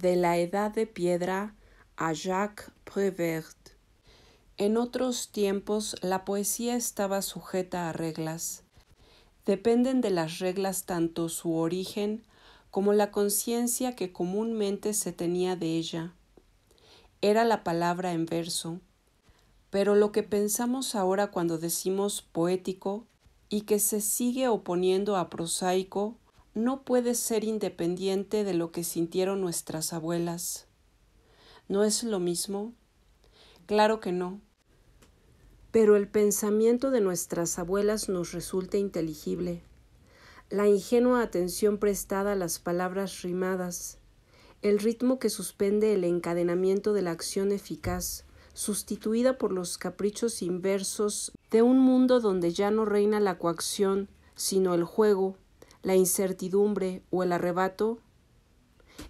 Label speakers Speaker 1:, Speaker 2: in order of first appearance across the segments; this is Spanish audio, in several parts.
Speaker 1: de la Edad de Piedra a Jacques Prévert. En otros tiempos la poesía estaba sujeta a reglas. Dependen de las reglas tanto su origen como la conciencia que comúnmente se tenía de ella. Era la palabra en verso, pero lo que pensamos ahora cuando decimos poético y que se sigue oponiendo a prosaico no puede ser independiente de lo que sintieron nuestras abuelas. ¿No es lo mismo? Claro que no. Pero el pensamiento de nuestras abuelas nos resulta inteligible. La ingenua atención prestada a las palabras rimadas, el ritmo que suspende el encadenamiento de la acción eficaz, sustituida por los caprichos inversos de un mundo donde ya no reina la coacción, sino el juego, la incertidumbre o el arrebato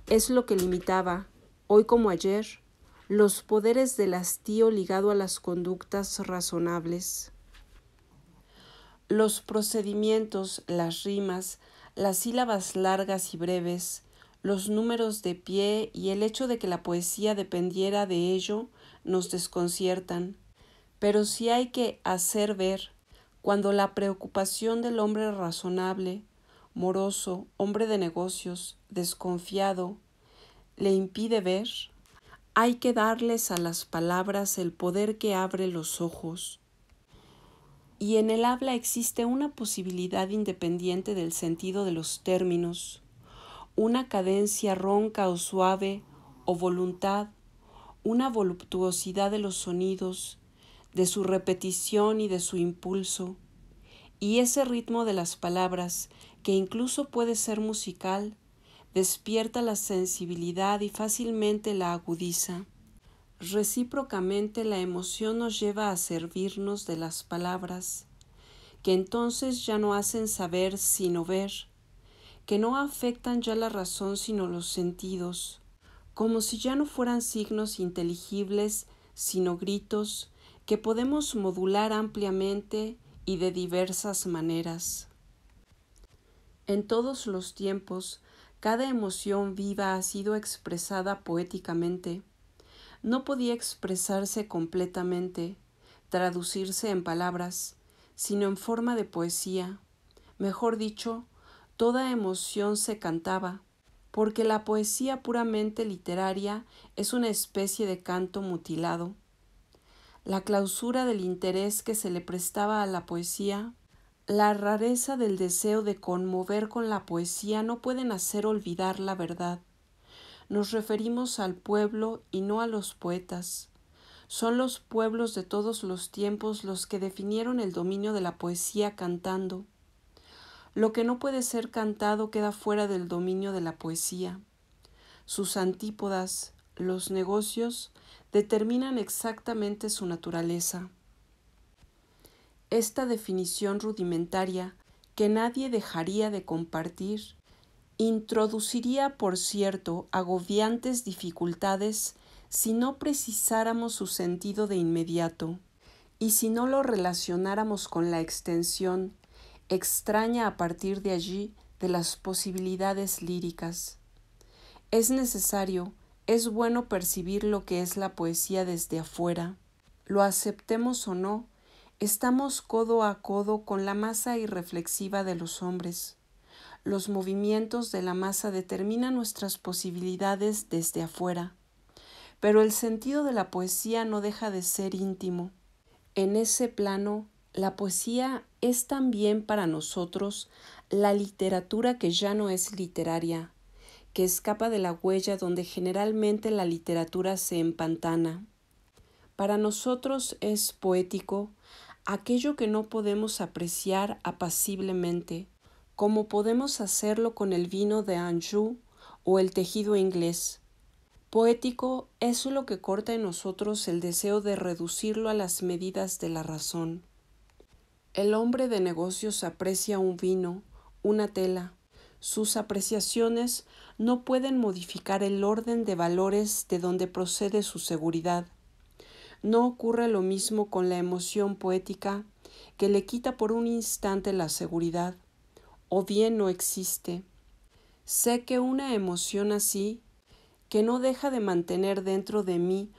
Speaker 1: es lo que limitaba, hoy como ayer, los poderes del hastío ligado a las conductas razonables. Los procedimientos, las rimas, las sílabas largas y breves, los números de pie y el hecho de que la poesía dependiera de ello nos desconciertan. Pero si hay que hacer ver, cuando la preocupación del hombre razonable moroso, hombre de negocios, desconfiado, le impide ver, hay que darles a las palabras el poder que abre los ojos. Y en el habla existe una posibilidad independiente del sentido de los términos, una cadencia ronca o suave o voluntad, una voluptuosidad de los sonidos, de su repetición y de su impulso, y ese ritmo de las palabras que incluso puede ser musical, despierta la sensibilidad y fácilmente la agudiza. Recíprocamente la emoción nos lleva a servirnos de las palabras, que entonces ya no hacen saber sino ver, que no afectan ya la razón sino los sentidos, como si ya no fueran signos inteligibles sino gritos que podemos modular ampliamente y de diversas maneras. En todos los tiempos, cada emoción viva ha sido expresada poéticamente. No podía expresarse completamente, traducirse en palabras, sino en forma de poesía. Mejor dicho, toda emoción se cantaba, porque la poesía puramente literaria es una especie de canto mutilado. La clausura del interés que se le prestaba a la poesía la rareza del deseo de conmover con la poesía no pueden hacer olvidar la verdad. Nos referimos al pueblo y no a los poetas. Son los pueblos de todos los tiempos los que definieron el dominio de la poesía cantando. Lo que no puede ser cantado queda fuera del dominio de la poesía. Sus antípodas, los negocios, determinan exactamente su naturaleza esta definición rudimentaria que nadie dejaría de compartir, introduciría, por cierto, agobiantes dificultades si no precisáramos su sentido de inmediato y si no lo relacionáramos con la extensión, extraña a partir de allí, de las posibilidades líricas. Es necesario, es bueno percibir lo que es la poesía desde afuera, lo aceptemos o no, Estamos codo a codo con la masa irreflexiva de los hombres. Los movimientos de la masa determinan nuestras posibilidades desde afuera. Pero el sentido de la poesía no deja de ser íntimo. En ese plano, la poesía es también para nosotros la literatura que ya no es literaria, que escapa de la huella donde generalmente la literatura se empantana. Para nosotros es poético aquello que no podemos apreciar apaciblemente, como podemos hacerlo con el vino de Anjou o el tejido inglés. Poético es lo que corta en nosotros el deseo de reducirlo a las medidas de la razón. El hombre de negocios aprecia un vino, una tela. Sus apreciaciones no pueden modificar el orden de valores de donde procede su seguridad. No ocurre lo mismo con la emoción poética que le quita por un instante la seguridad, o bien no existe. Sé que una emoción así, que no deja de mantener dentro de mí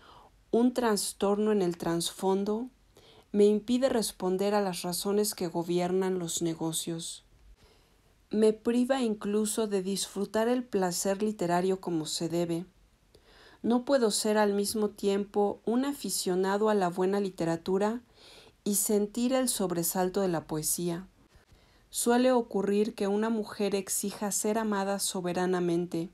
Speaker 1: un trastorno en el trasfondo, me impide responder a las razones que gobiernan los negocios. Me priva incluso de disfrutar el placer literario como se debe no puedo ser al mismo tiempo un aficionado a la buena literatura y sentir el sobresalto de la poesía. Suele ocurrir que una mujer exija ser amada soberanamente.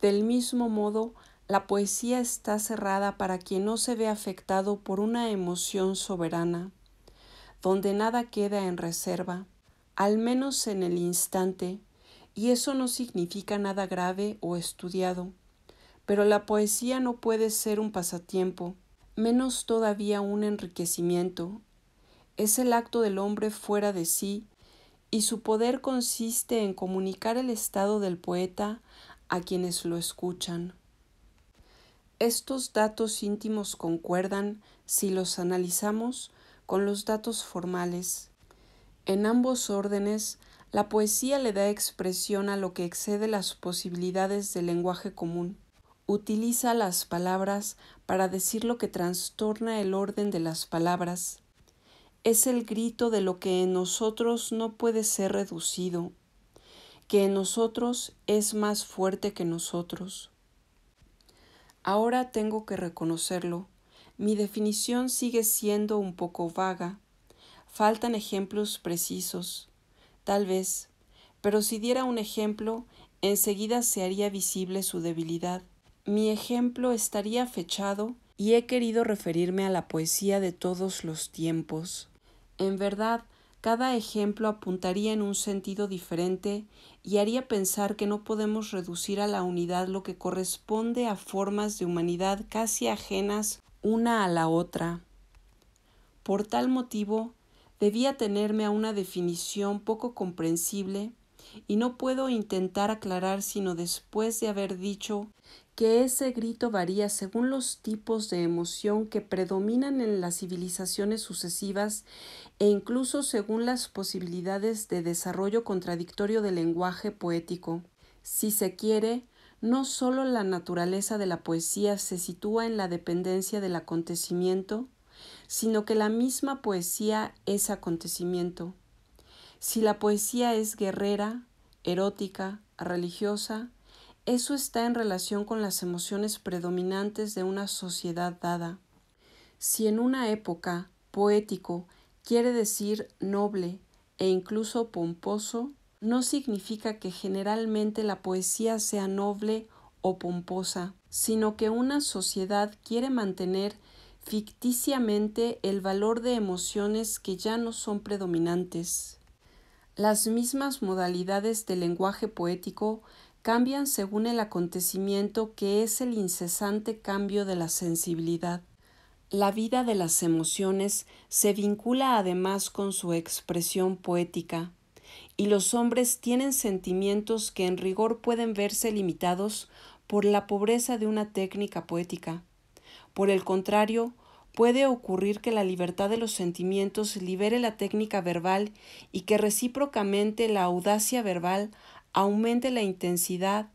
Speaker 1: Del mismo modo, la poesía está cerrada para quien no se ve afectado por una emoción soberana, donde nada queda en reserva, al menos en el instante, y eso no significa nada grave o estudiado pero la poesía no puede ser un pasatiempo, menos todavía un enriquecimiento. Es el acto del hombre fuera de sí, y su poder consiste en comunicar el estado del poeta a quienes lo escuchan. Estos datos íntimos concuerdan, si los analizamos, con los datos formales. En ambos órdenes, la poesía le da expresión a lo que excede las posibilidades del lenguaje común utiliza las palabras para decir lo que trastorna el orden de las palabras. Es el grito de lo que en nosotros no puede ser reducido, que en nosotros es más fuerte que nosotros. Ahora tengo que reconocerlo. Mi definición sigue siendo un poco vaga. Faltan ejemplos precisos. Tal vez, pero si diera un ejemplo, enseguida se haría visible su debilidad. Mi ejemplo estaría fechado y he querido referirme a la poesía de todos los tiempos. En verdad, cada ejemplo apuntaría en un sentido diferente y haría pensar que no podemos reducir a la unidad lo que corresponde a formas de humanidad casi ajenas una a la otra. Por tal motivo, debía tenerme a una definición poco comprensible y no puedo intentar aclarar sino después de haber dicho que ese grito varía según los tipos de emoción que predominan en las civilizaciones sucesivas e incluso según las posibilidades de desarrollo contradictorio del lenguaje poético. Si se quiere, no solo la naturaleza de la poesía se sitúa en la dependencia del acontecimiento, sino que la misma poesía es acontecimiento. Si la poesía es guerrera, erótica, religiosa, eso está en relación con las emociones predominantes de una sociedad dada. Si en una época poético quiere decir noble e incluso pomposo, no significa que generalmente la poesía sea noble o pomposa, sino que una sociedad quiere mantener ficticiamente el valor de emociones que ya no son predominantes. Las mismas modalidades del lenguaje poético cambian según el acontecimiento que es el incesante cambio de la sensibilidad. La vida de las emociones se vincula además con su expresión poética, y los hombres tienen sentimientos que en rigor pueden verse limitados por la pobreza de una técnica poética. Por el contrario, puede ocurrir que la libertad de los sentimientos libere la técnica verbal y que recíprocamente la audacia verbal aumente la intensidad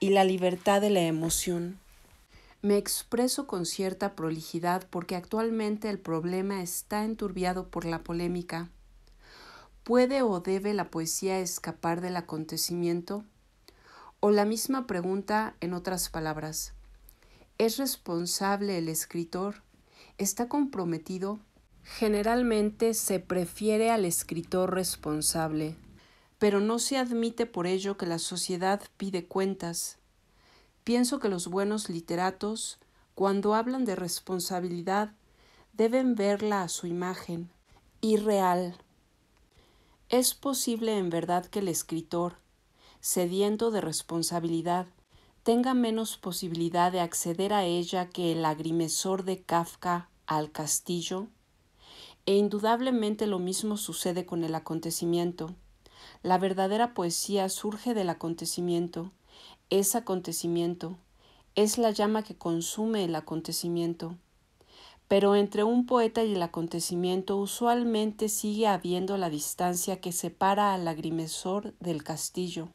Speaker 1: y la libertad de la emoción. Me expreso con cierta prolijidad porque actualmente el problema está enturbiado por la polémica. ¿Puede o debe la poesía escapar del acontecimiento? O la misma pregunta en otras palabras. ¿Es responsable el escritor? ¿Está comprometido? Generalmente se prefiere al escritor responsable, pero no se admite por ello que la sociedad pide cuentas. Pienso que los buenos literatos, cuando hablan de responsabilidad, deben verla a su imagen, y real. Es posible en verdad que el escritor, cediendo de responsabilidad, tenga menos posibilidad de acceder a ella que el agrimesor de Kafka al castillo? E indudablemente lo mismo sucede con el acontecimiento. La verdadera poesía surge del acontecimiento, es acontecimiento, es la llama que consume el acontecimiento. Pero entre un poeta y el acontecimiento usualmente sigue habiendo la distancia que separa al lagrimesor del castillo.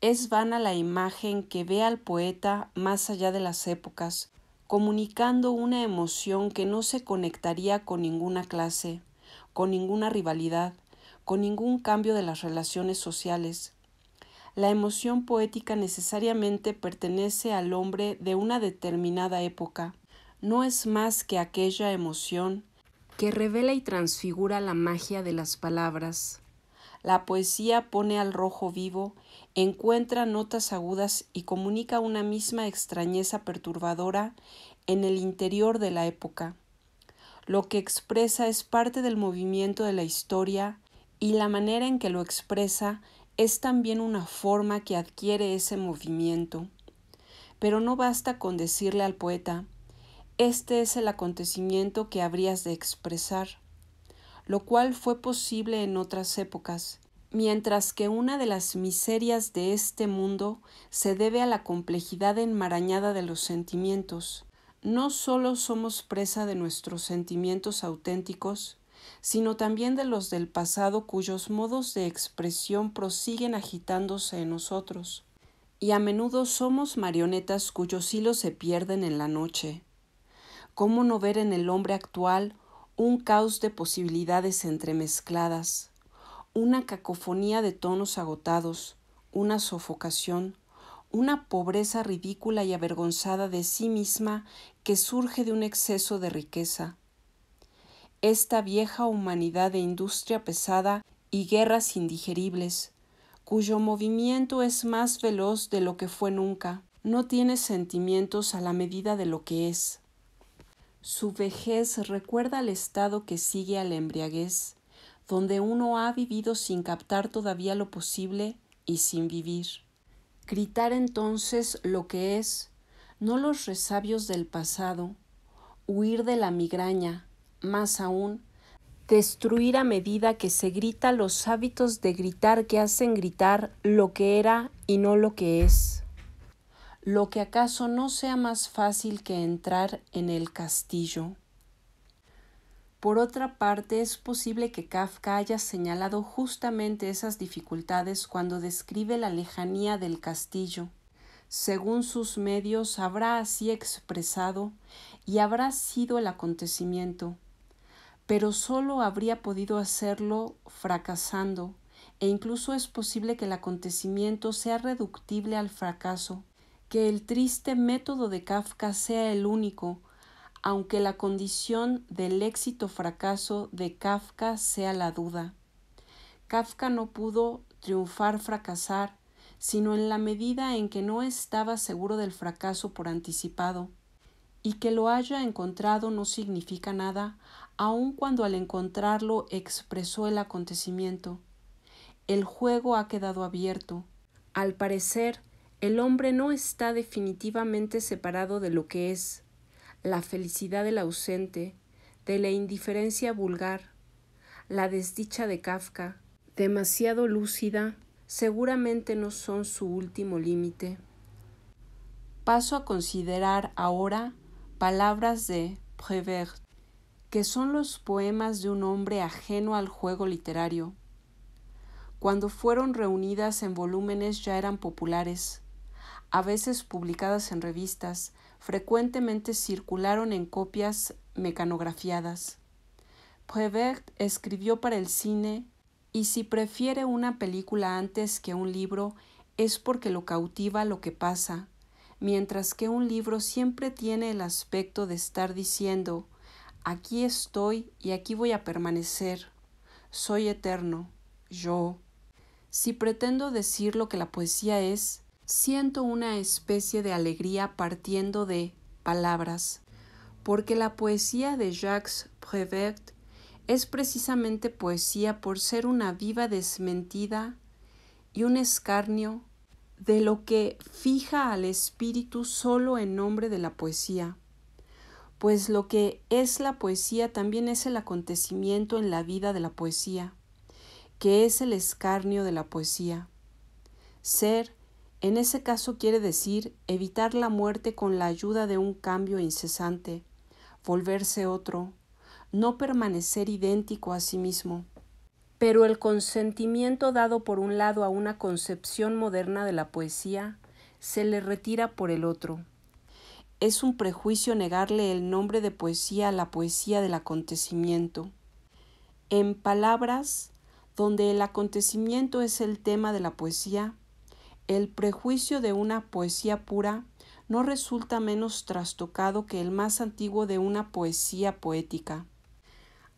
Speaker 1: Es vana la imagen que ve al poeta más allá de las épocas, comunicando una emoción que no se conectaría con ninguna clase, con ninguna rivalidad, con ningún cambio de las relaciones sociales. La emoción poética necesariamente pertenece al hombre de una determinada época. No es más que aquella emoción que revela y transfigura la magia de las palabras. La poesía pone al rojo vivo, encuentra notas agudas y comunica una misma extrañeza perturbadora en el interior de la época. Lo que expresa es parte del movimiento de la historia, y la manera en que lo expresa es también una forma que adquiere ese movimiento. Pero no basta con decirle al poeta, este es el acontecimiento que habrías de expresar, lo cual fue posible en otras épocas, mientras que una de las miserias de este mundo se debe a la complejidad enmarañada de los sentimientos. No solo somos presa de nuestros sentimientos auténticos, sino también de los del pasado cuyos modos de expresión prosiguen agitándose en nosotros, y a menudo somos marionetas cuyos hilos se pierden en la noche. ¿Cómo no ver en el hombre actual un caos de posibilidades entremezcladas, una cacofonía de tonos agotados, una sofocación, una pobreza ridícula y avergonzada de sí misma que surge de un exceso de riqueza, esta vieja humanidad de industria pesada y guerras indigeribles, cuyo movimiento es más veloz de lo que fue nunca, no tiene sentimientos a la medida de lo que es. Su vejez recuerda al estado que sigue a la embriaguez, donde uno ha vivido sin captar todavía lo posible y sin vivir. Gritar entonces lo que es, no los resabios del pasado, huir de la migraña, más aún, destruir a medida que se grita los hábitos de gritar que hacen gritar lo que era y no lo que es, lo que acaso no sea más fácil que entrar en el castillo. Por otra parte, es posible que Kafka haya señalado justamente esas dificultades cuando describe la lejanía del castillo. Según sus medios, habrá así expresado y habrá sido el acontecimiento, pero solo habría podido hacerlo fracasando, e incluso es posible que el acontecimiento sea reductible al fracaso, que el triste método de Kafka sea el único, aunque la condición del éxito-fracaso de Kafka sea la duda. Kafka no pudo triunfar-fracasar, sino en la medida en que no estaba seguro del fracaso por anticipado, y que lo haya encontrado no significa nada, aun cuando al encontrarlo expresó el acontecimiento. El juego ha quedado abierto. Al parecer, el hombre no está definitivamente separado de lo que es, la felicidad del ausente, de la indiferencia vulgar, la desdicha de Kafka, demasiado lúcida, seguramente no son su último límite. Paso a considerar ahora palabras de Prevert que son los poemas de un hombre ajeno al juego literario. Cuando fueron reunidas en volúmenes ya eran populares, a veces publicadas en revistas, frecuentemente circularon en copias mecanografiadas. Prevert escribió para el cine y si prefiere una película antes que un libro es porque lo cautiva lo que pasa, mientras que un libro siempre tiene el aspecto de estar diciendo Aquí estoy y aquí voy a permanecer. Soy eterno, yo. Si pretendo decir lo que la poesía es, siento una especie de alegría partiendo de palabras, porque la poesía de Jacques Prévert es precisamente poesía por ser una viva desmentida y un escarnio de lo que fija al espíritu solo en nombre de la poesía pues lo que es la poesía también es el acontecimiento en la vida de la poesía, que es el escarnio de la poesía. Ser, en ese caso quiere decir evitar la muerte con la ayuda de un cambio incesante, volverse otro, no permanecer idéntico a sí mismo. Pero el consentimiento dado por un lado a una concepción moderna de la poesía se le retira por el otro es un prejuicio negarle el nombre de poesía a la poesía del acontecimiento. En palabras donde el acontecimiento es el tema de la poesía, el prejuicio de una poesía pura no resulta menos trastocado que el más antiguo de una poesía poética.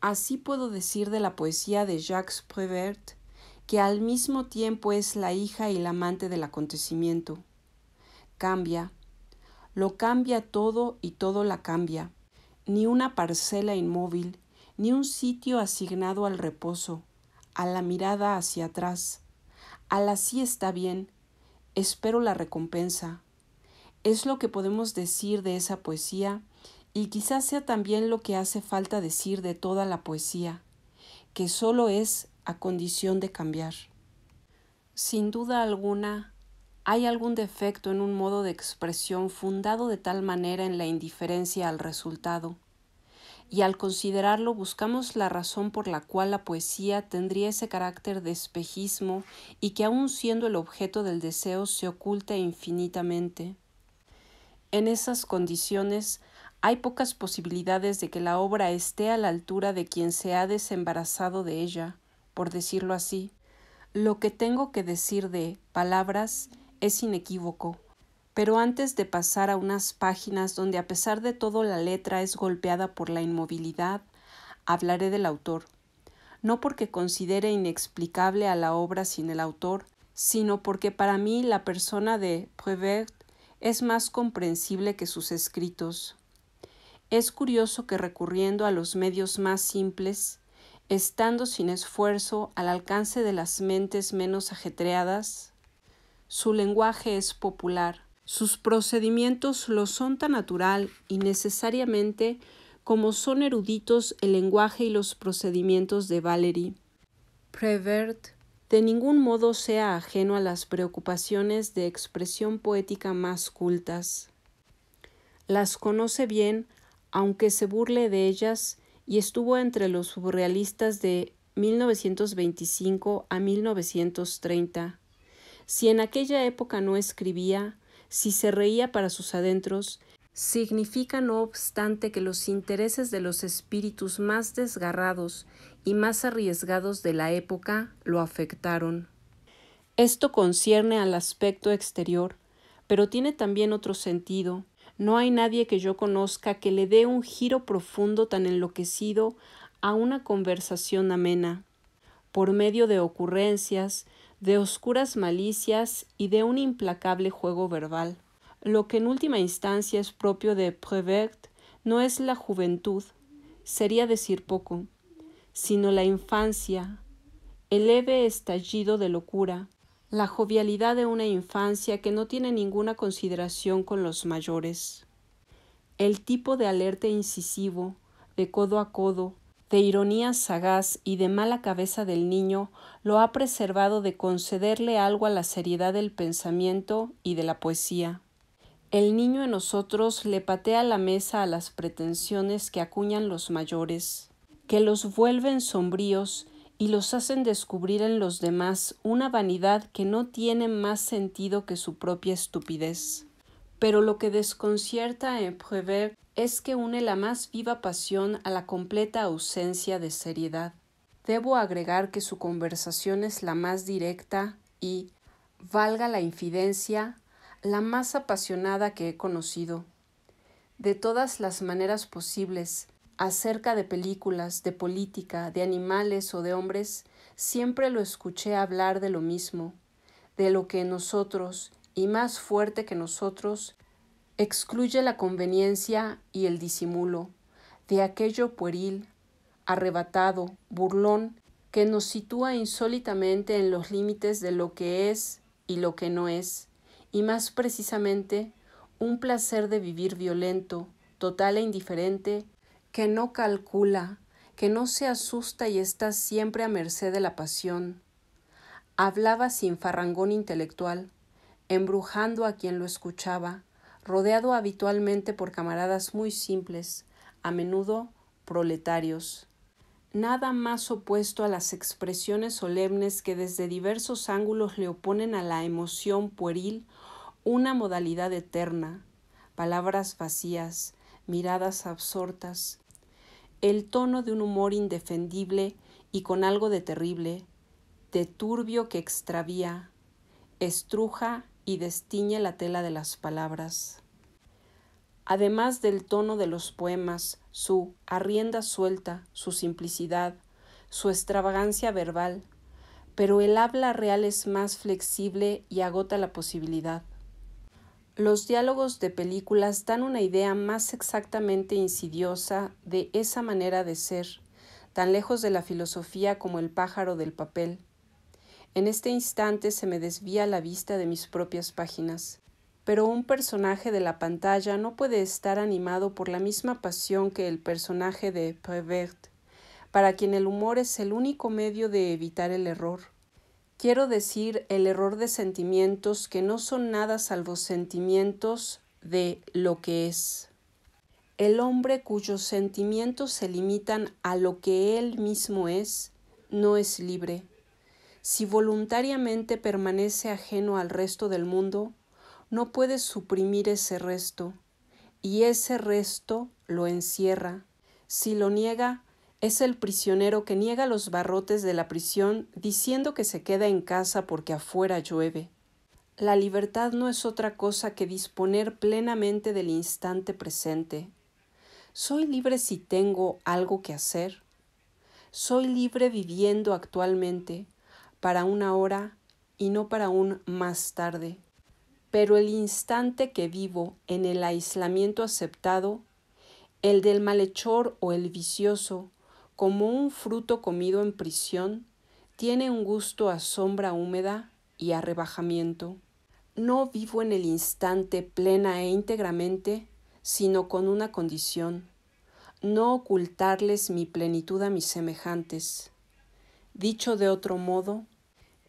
Speaker 1: Así puedo decir de la poesía de Jacques Prévert, que al mismo tiempo es la hija y la amante del acontecimiento. Cambia, lo cambia todo y todo la cambia. Ni una parcela inmóvil, ni un sitio asignado al reposo, a la mirada hacia atrás. A la está bien, espero la recompensa. Es lo que podemos decir de esa poesía y quizás sea también lo que hace falta decir de toda la poesía, que solo es a condición de cambiar. Sin duda alguna, hay algún defecto en un modo de expresión fundado de tal manera en la indiferencia al resultado, y al considerarlo buscamos la razón por la cual la poesía tendría ese carácter de espejismo y que aun siendo el objeto del deseo se oculta infinitamente. En esas condiciones hay pocas posibilidades de que la obra esté a la altura de quien se ha desembarazado de ella, por decirlo así. Lo que tengo que decir de palabras es inequívoco. Pero antes de pasar a unas páginas donde a pesar de todo la letra es golpeada por la inmovilidad, hablaré del autor. No porque considere inexplicable a la obra sin el autor, sino porque para mí la persona de Prévert es más comprensible que sus escritos. Es curioso que recurriendo a los medios más simples, estando sin esfuerzo al alcance de las mentes menos ajetreadas, su lenguaje es popular. Sus procedimientos lo son tan natural y necesariamente como son eruditos el lenguaje y los procedimientos de Valery. Prevert de ningún modo sea ajeno a las preocupaciones de expresión poética más cultas. Las conoce bien, aunque se burle de ellas, y estuvo entre los surrealistas de 1925 a 1930. Si en aquella época no escribía, si se reía para sus adentros, significa no obstante que los intereses de los espíritus más desgarrados y más arriesgados de la época lo afectaron. Esto concierne al aspecto exterior, pero tiene también otro sentido. No hay nadie que yo conozca que le dé un giro profundo tan enloquecido a una conversación amena. Por medio de ocurrencias, de oscuras malicias y de un implacable juego verbal. Lo que en última instancia es propio de Prevert, no es la juventud, sería decir poco, sino la infancia, el leve estallido de locura, la jovialidad de una infancia que no tiene ninguna consideración con los mayores. El tipo de alerta incisivo, de codo a codo, de ironía sagaz y de mala cabeza del niño, lo ha preservado de concederle algo a la seriedad del pensamiento y de la poesía. El niño en nosotros le patea la mesa a las pretensiones que acuñan los mayores, que los vuelven sombríos y los hacen descubrir en los demás una vanidad que no tiene más sentido que su propia estupidez pero lo que desconcierta en Prévert es que une la más viva pasión a la completa ausencia de seriedad. Debo agregar que su conversación es la más directa y, valga la infidencia, la más apasionada que he conocido. De todas las maneras posibles, acerca de películas, de política, de animales o de hombres, siempre lo escuché hablar de lo mismo, de lo que nosotros, y más fuerte que nosotros, excluye la conveniencia y el disimulo de aquello pueril, arrebatado, burlón, que nos sitúa insólitamente en los límites de lo que es y lo que no es, y más precisamente un placer de vivir violento, total e indiferente, que no calcula, que no se asusta y está siempre a merced de la pasión. Hablaba sin farrangón intelectual, embrujando a quien lo escuchaba, rodeado habitualmente por camaradas muy simples, a menudo proletarios. Nada más opuesto a las expresiones solemnes que desde diversos ángulos le oponen a la emoción pueril una modalidad eterna, palabras vacías, miradas absortas, el tono de un humor indefendible y con algo de terrible, de turbio que extravía, estruja y destiñe la tela de las palabras. Además del tono de los poemas, su arrienda suelta, su simplicidad, su extravagancia verbal, pero el habla real es más flexible y agota la posibilidad. Los diálogos de películas dan una idea más exactamente insidiosa de esa manera de ser, tan lejos de la filosofía como el pájaro del papel, en este instante se me desvía la vista de mis propias páginas. Pero un personaje de la pantalla no puede estar animado por la misma pasión que el personaje de Prevert, para quien el humor es el único medio de evitar el error. Quiero decir el error de sentimientos que no son nada salvo sentimientos de lo que es. El hombre cuyos sentimientos se limitan a lo que él mismo es, no es libre si voluntariamente permanece ajeno al resto del mundo, no puede suprimir ese resto, y ese resto lo encierra. Si lo niega, es el prisionero que niega los barrotes de la prisión diciendo que se queda en casa porque afuera llueve. La libertad no es otra cosa que disponer plenamente del instante presente. Soy libre si tengo algo que hacer. Soy libre viviendo actualmente para una hora y no para un más tarde. Pero el instante que vivo en el aislamiento aceptado, el del malhechor o el vicioso, como un fruto comido en prisión, tiene un gusto a sombra húmeda y a rebajamiento. No vivo en el instante plena e íntegramente, sino con una condición, no ocultarles mi plenitud a mis semejantes. Dicho de otro modo,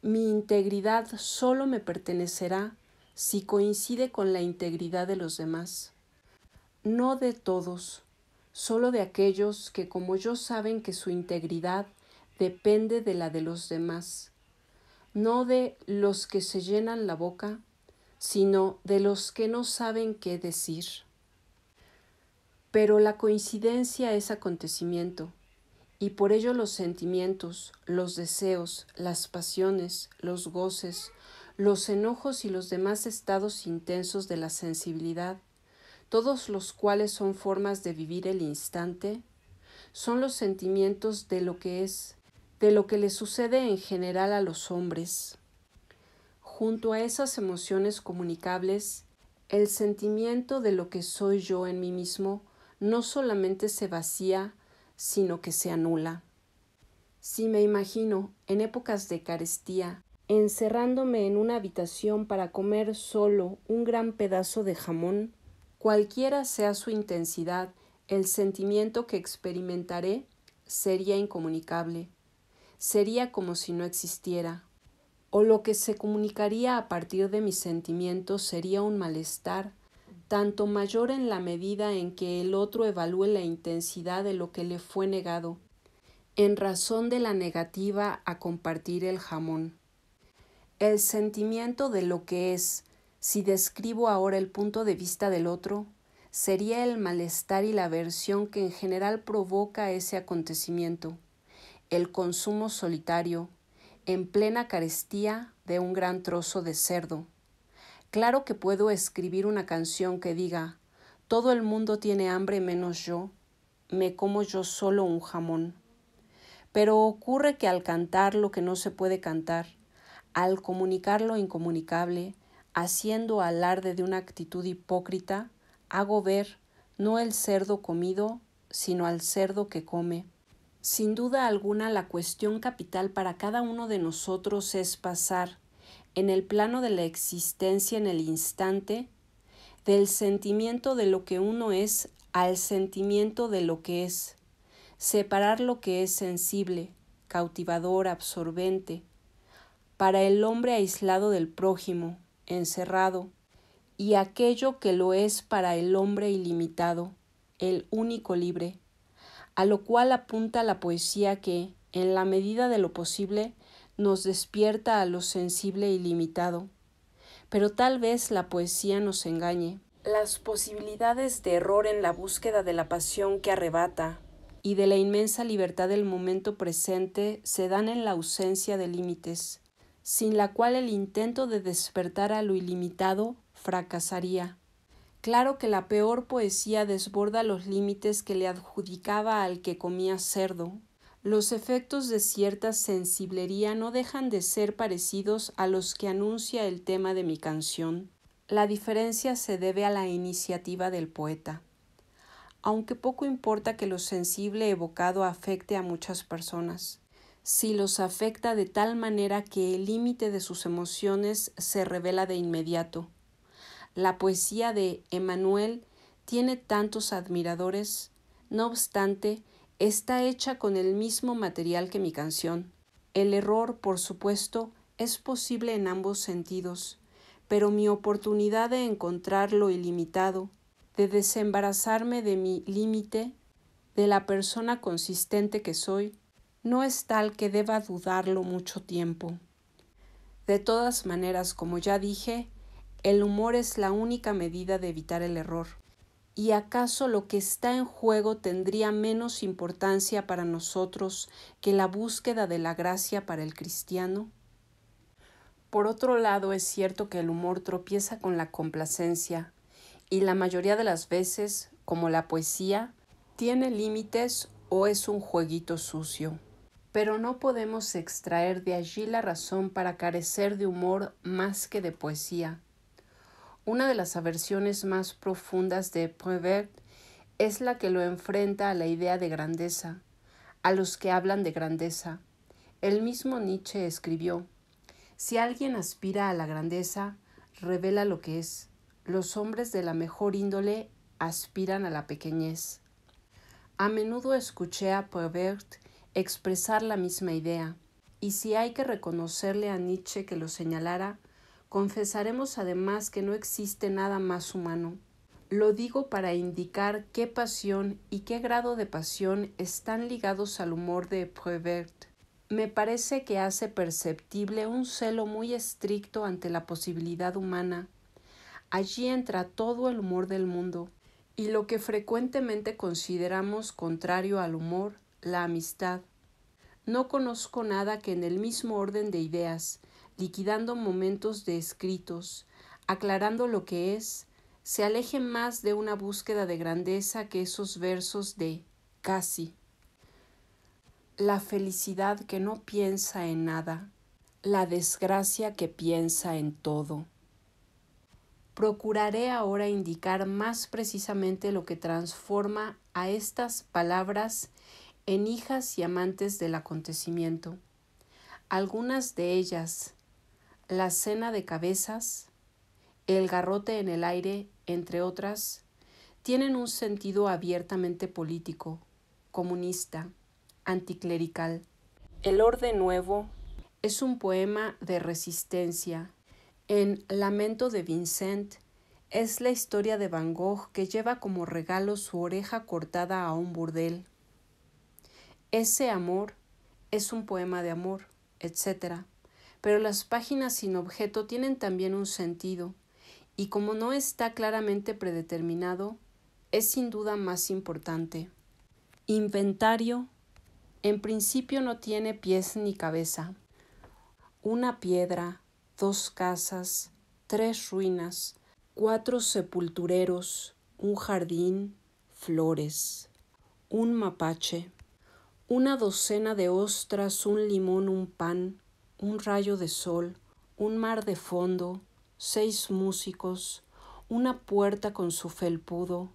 Speaker 1: mi integridad solo me pertenecerá si coincide con la integridad de los demás. No de todos, solo de aquellos que como yo saben que su integridad depende de la de los demás. No de los que se llenan la boca, sino de los que no saben qué decir. Pero la coincidencia es acontecimiento y por ello los sentimientos, los deseos, las pasiones, los goces, los enojos y los demás estados intensos de la sensibilidad, todos los cuales son formas de vivir el instante, son los sentimientos de lo que es, de lo que le sucede en general a los hombres. Junto a esas emociones comunicables, el sentimiento de lo que soy yo en mí mismo no solamente se vacía, sino que se anula. Si me imagino, en épocas de carestía, encerrándome en una habitación para comer solo un gran pedazo de jamón, cualquiera sea su intensidad, el sentimiento que experimentaré sería incomunicable, sería como si no existiera, o lo que se comunicaría a partir de mis sentimientos sería un malestar, tanto mayor en la medida en que el otro evalúe la intensidad de lo que le fue negado, en razón de la negativa a compartir el jamón. El sentimiento de lo que es, si describo ahora el punto de vista del otro, sería el malestar y la aversión que en general provoca ese acontecimiento, el consumo solitario, en plena carestía de un gran trozo de cerdo. Claro que puedo escribir una canción que diga, todo el mundo tiene hambre menos yo, me como yo solo un jamón. Pero ocurre que al cantar lo que no se puede cantar, al comunicar lo incomunicable, haciendo alarde de una actitud hipócrita, hago ver no el cerdo comido, sino al cerdo que come. Sin duda alguna, la cuestión capital para cada uno de nosotros es pasar en el plano de la existencia en el instante, del sentimiento de lo que uno es al sentimiento de lo que es, separar lo que es sensible, cautivador, absorbente, para el hombre aislado del prójimo, encerrado, y aquello que lo es para el hombre ilimitado, el único libre, a lo cual apunta la poesía que, en la medida de lo posible, nos despierta a lo sensible y limitado. Pero tal vez la poesía nos engañe. Las posibilidades de error en la búsqueda de la pasión que arrebata y de la inmensa libertad del momento presente se dan en la ausencia de límites, sin la cual el intento de despertar a lo ilimitado fracasaría. Claro que la peor poesía desborda los límites que le adjudicaba al que comía cerdo, los efectos de cierta sensiblería no dejan de ser parecidos a los que anuncia el tema de mi canción. La diferencia se debe a la iniciativa del poeta. Aunque poco importa que lo sensible evocado afecte a muchas personas, si los afecta de tal manera que el límite de sus emociones se revela de inmediato. La poesía de Emmanuel tiene tantos admiradores, no obstante, está hecha con el mismo material que mi canción. El error, por supuesto, es posible en ambos sentidos, pero mi oportunidad de encontrar lo ilimitado, de desembarazarme de mi límite, de la persona consistente que soy, no es tal que deba dudarlo mucho tiempo. De todas maneras, como ya dije, el humor es la única medida de evitar el error. ¿Y acaso lo que está en juego tendría menos importancia para nosotros que la búsqueda de la gracia para el cristiano? Por otro lado, es cierto que el humor tropieza con la complacencia, y la mayoría de las veces, como la poesía, tiene límites o es un jueguito sucio. Pero no podemos extraer de allí la razón para carecer de humor más que de poesía, una de las aversiones más profundas de Prouvert es la que lo enfrenta a la idea de grandeza, a los que hablan de grandeza. El mismo Nietzsche escribió, Si alguien aspira a la grandeza, revela lo que es. Los hombres de la mejor índole aspiran a la pequeñez. A menudo escuché a Prouvert expresar la misma idea, y si hay que reconocerle a Nietzsche que lo señalara, confesaremos además que no existe nada más humano. Lo digo para indicar qué pasión y qué grado de pasión están ligados al humor de Prévert. Me parece que hace perceptible un celo muy estricto ante la posibilidad humana. Allí entra todo el humor del mundo, y lo que frecuentemente consideramos contrario al humor, la amistad. No conozco nada que en el mismo orden de ideas, liquidando momentos de escritos, aclarando lo que es, se aleje más de una búsqueda de grandeza que esos versos de casi. La felicidad que no piensa en nada, la desgracia que piensa en todo. Procuraré ahora indicar más precisamente lo que transforma a estas palabras en hijas y amantes del acontecimiento. Algunas de ellas, la cena de cabezas, el garrote en el aire, entre otras, tienen un sentido abiertamente político, comunista, anticlerical. El Orden Nuevo es un poema de resistencia. En Lamento de Vincent es la historia de Van Gogh que lleva como regalo su oreja cortada a un burdel. Ese amor es un poema de amor, etc pero las páginas sin objeto tienen también un sentido, y como no está claramente predeterminado, es sin duda más importante. Inventario en principio no tiene pies ni cabeza. Una piedra, dos casas, tres ruinas, cuatro sepultureros, un jardín, flores, un mapache, una docena de ostras, un limón, un pan, un rayo de sol, un mar de fondo, seis músicos, una puerta con su felpudo,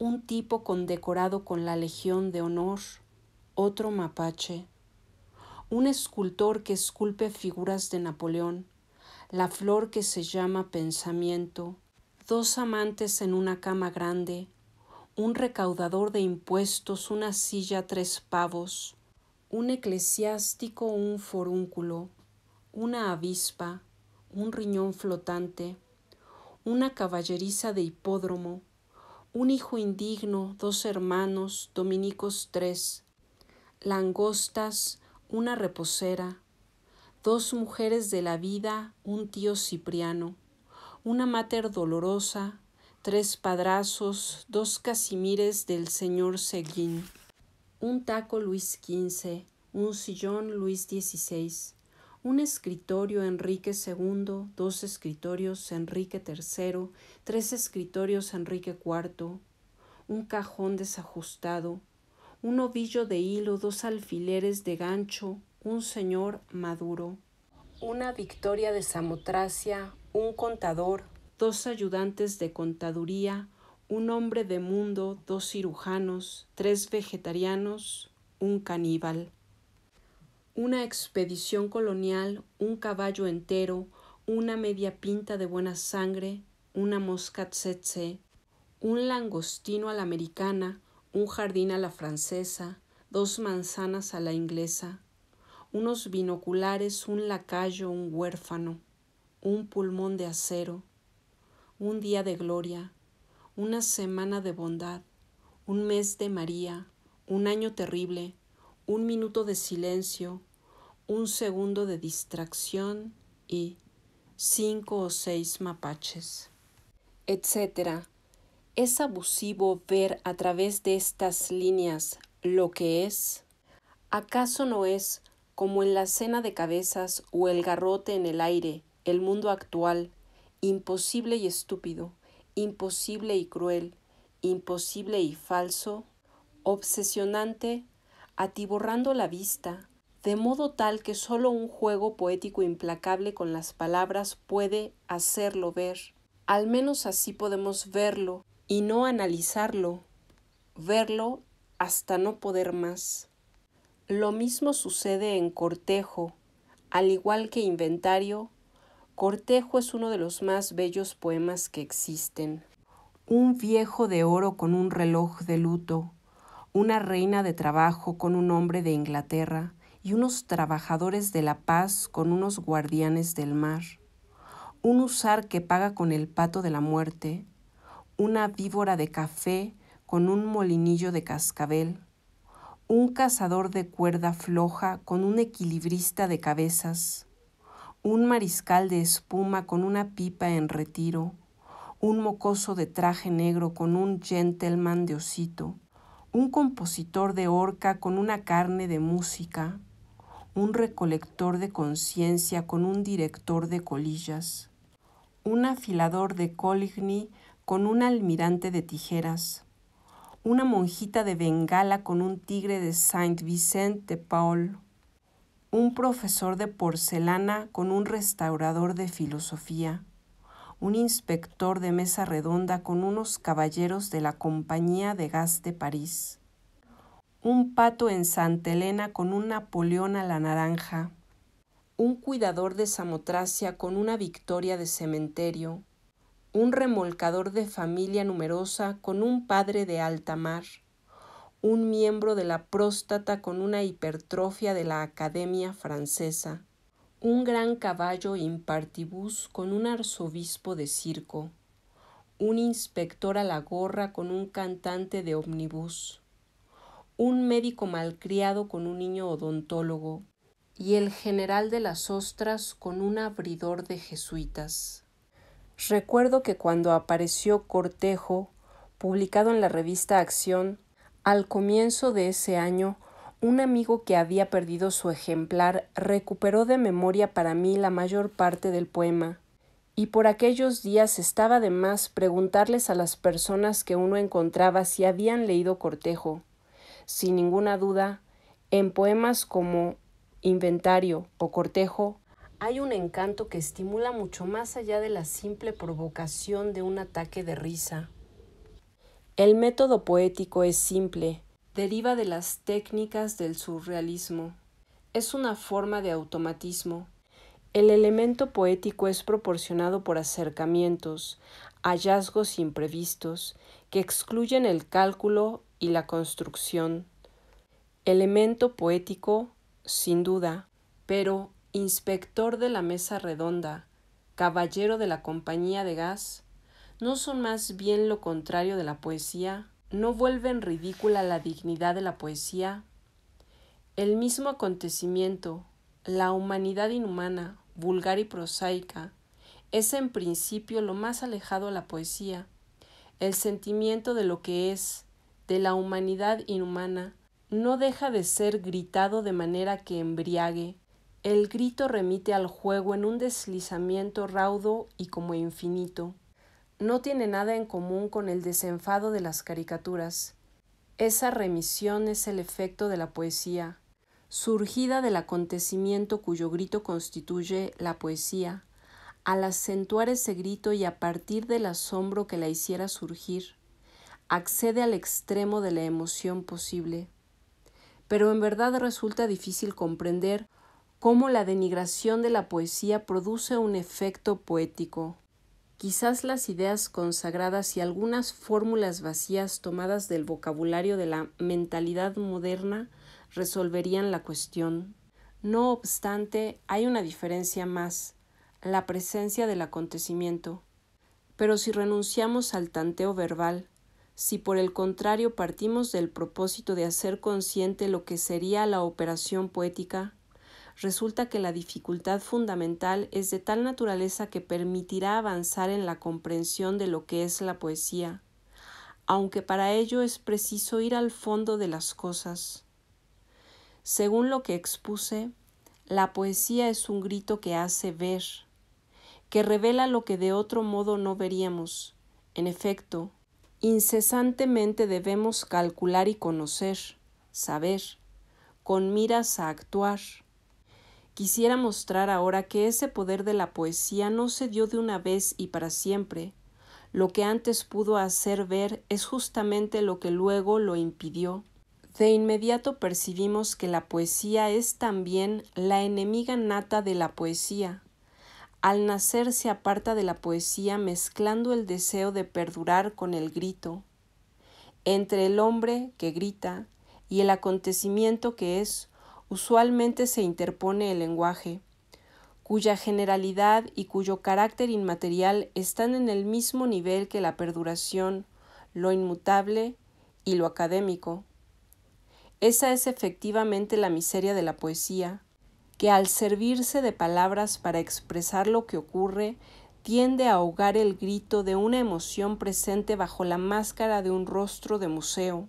Speaker 1: un tipo condecorado con la Legión de Honor, otro mapache, un escultor que esculpe figuras de Napoleón, la flor que se llama pensamiento, dos amantes en una cama grande, un recaudador de impuestos, una silla tres pavos, un eclesiástico, un forúnculo, una avispa, un riñón flotante, una caballeriza de hipódromo, un hijo indigno, dos hermanos, dominicos tres, langostas, una reposera, dos mujeres de la vida, un tío Cipriano, una mater dolorosa, tres padrazos, dos casimires del señor Seguín, un taco Luis XV, un sillón Luis XVI, un escritorio Enrique II, dos escritorios Enrique III, tres escritorios Enrique IV, un cajón desajustado, un ovillo de hilo, dos alfileres de gancho, un señor maduro, una victoria de samotracia, un contador, dos ayudantes de contaduría, un hombre de mundo, dos cirujanos, tres vegetarianos, un caníbal una expedición colonial, un caballo entero, una media pinta de buena sangre, una mosca tsetse, un langostino a la americana, un jardín a la francesa, dos manzanas a la inglesa, unos binoculares, un lacayo, un huérfano, un pulmón de acero, un día de gloria, una semana de bondad, un mes de María, un año terrible, un minuto de silencio, un segundo de distracción y cinco o seis mapaches, etcétera. Es abusivo ver a través de estas líneas lo que es. ¿Acaso no es, como en la cena de cabezas o el garrote en el aire, el mundo actual, imposible y estúpido, imposible y cruel, imposible y falso, obsesionante, atiborrando la vista, de modo tal que solo un juego poético implacable con las palabras puede hacerlo ver. Al menos así podemos verlo y no analizarlo, verlo hasta no poder más. Lo mismo sucede en cortejo, al igual que inventario, cortejo es uno de los más bellos poemas que existen. Un viejo de oro con un reloj de luto, una reina de trabajo con un hombre de Inglaterra, y unos trabajadores de la paz con unos guardianes del mar, un usar que paga con el pato de la muerte, una víbora de café con un molinillo de cascabel, un cazador de cuerda floja con un equilibrista de cabezas, un mariscal de espuma con una pipa en retiro, un mocoso de traje negro con un gentleman de osito, un compositor de orca con una carne de música, un recolector de conciencia con un director de colillas, un afilador de coligny con un almirante de tijeras, una monjita de Bengala con un tigre de Saint Vicente de Paul, un profesor de porcelana con un restaurador de filosofía, un inspector de mesa redonda con unos caballeros de la Compañía de Gas de París un pato en Santa Elena con un Napoleón a la naranja, un cuidador de Samotracia con una victoria de cementerio, un remolcador de familia numerosa con un padre de alta mar, un miembro de la próstata con una hipertrofia de la Academia Francesa, un gran caballo impartibus con un arzobispo de circo, un inspector a la gorra con un cantante de ómnibus, un médico malcriado con un niño odontólogo y el general de las ostras con un abridor de jesuitas. Recuerdo que cuando apareció Cortejo, publicado en la revista Acción, al comienzo de ese año, un amigo que había perdido su ejemplar recuperó de memoria para mí la mayor parte del poema, y por aquellos días estaba de más preguntarles a las personas que uno encontraba si habían leído Cortejo, sin ninguna duda, en poemas como Inventario o Cortejo, hay un encanto que estimula mucho más allá de la simple provocación de un ataque de risa. El método poético es simple, deriva de las técnicas del surrealismo. Es una forma de automatismo. El elemento poético es proporcionado por acercamientos, hallazgos imprevistos, que excluyen el cálculo y la construcción. Elemento poético, sin duda, pero inspector de la mesa redonda, caballero de la compañía de gas, ¿no son más bien lo contrario de la poesía? ¿No vuelven ridícula la dignidad de la poesía? El mismo acontecimiento, la humanidad inhumana, vulgar y prosaica, es en principio lo más alejado a la poesía, el sentimiento de lo que es, de la humanidad inhumana, no deja de ser gritado de manera que embriague. El grito remite al juego en un deslizamiento raudo y como infinito. No tiene nada en común con el desenfado de las caricaturas. Esa remisión es el efecto de la poesía, surgida del acontecimiento cuyo grito constituye la poesía, al acentuar ese grito y a partir del asombro que la hiciera surgir accede al extremo de la emoción posible. Pero en verdad resulta difícil comprender cómo la denigración de la poesía produce un efecto poético. Quizás las ideas consagradas y algunas fórmulas vacías tomadas del vocabulario de la mentalidad moderna resolverían la cuestión. No obstante, hay una diferencia más, la presencia del acontecimiento. Pero si renunciamos al tanteo verbal, si por el contrario partimos del propósito de hacer consciente lo que sería la operación poética, resulta que la dificultad fundamental es de tal naturaleza que permitirá avanzar en la comprensión de lo que es la poesía, aunque para ello es preciso ir al fondo de las cosas. Según lo que expuse, la poesía es un grito que hace ver, que revela lo que de otro modo no veríamos. En efecto, Incesantemente debemos calcular y conocer, saber, con miras a actuar. Quisiera mostrar ahora que ese poder de la poesía no se dio de una vez y para siempre. Lo que antes pudo hacer ver es justamente lo que luego lo impidió. De inmediato percibimos que la poesía es también la enemiga nata de la poesía, al nacer se aparta de la poesía mezclando el deseo de perdurar con el grito, entre el hombre que grita y el acontecimiento que es, usualmente se interpone el lenguaje, cuya generalidad y cuyo carácter inmaterial están en el mismo nivel que la perduración, lo inmutable y lo académico. Esa es efectivamente la miseria de la poesía, que al servirse de palabras para expresar lo que ocurre, tiende a ahogar el grito de una emoción presente bajo la máscara de un rostro de museo.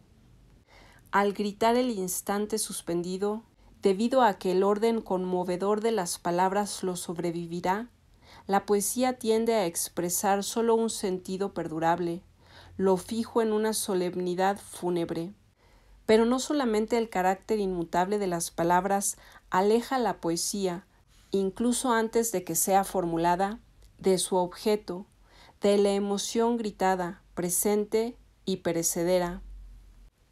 Speaker 1: Al gritar el instante suspendido, debido a que el orden conmovedor de las palabras lo sobrevivirá, la poesía tiende a expresar solo un sentido perdurable, lo fijo en una solemnidad fúnebre. Pero no solamente el carácter inmutable de las palabras aleja la poesía, incluso antes de que sea formulada, de su objeto, de la emoción gritada, presente y perecedera.